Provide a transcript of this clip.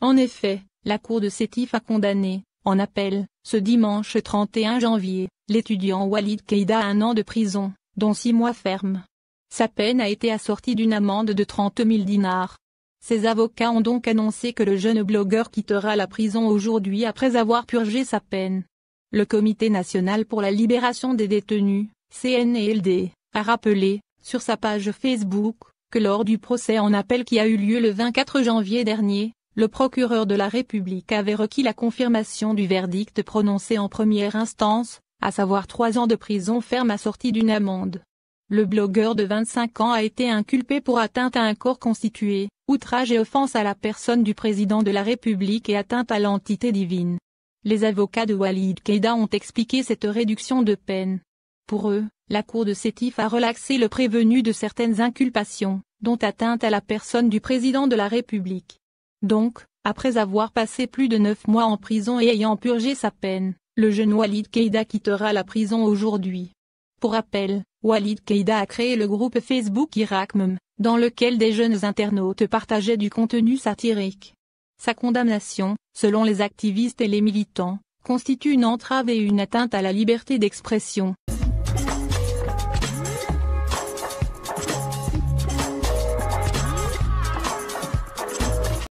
En effet, la Cour de Sétif a condamné, en appel, ce dimanche 31 janvier, l'étudiant Walid Keïda à un an de prison, dont six mois ferme. Sa peine a été assortie d'une amende de 30 000 dinars. Ses avocats ont donc annoncé que le jeune blogueur quittera la prison aujourd'hui après avoir purgé sa peine. Le Comité national pour la libération des détenus, CNLD, a rappelé, sur sa page Facebook, que lors du procès en appel qui a eu lieu le 24 janvier dernier, le procureur de la République avait requis la confirmation du verdict prononcé en première instance, à savoir trois ans de prison ferme assortie d'une amende. Le blogueur de 25 ans a été inculpé pour atteinte à un corps constitué, outrage et offense à la personne du président de la République et atteinte à l'entité divine. Les avocats de Walid Keïda ont expliqué cette réduction de peine. Pour eux, la cour de Sétif a relaxé le prévenu de certaines inculpations, dont atteinte à la personne du président de la République. Donc, après avoir passé plus de neuf mois en prison et ayant purgé sa peine, le jeune Walid Keïda quittera la prison aujourd'hui. Pour rappel, Walid Keïda a créé le groupe Facebook Irakmum, dans lequel des jeunes internautes partageaient du contenu satirique. Sa condamnation, selon les activistes et les militants, constitue une entrave et une atteinte à la liberté d'expression.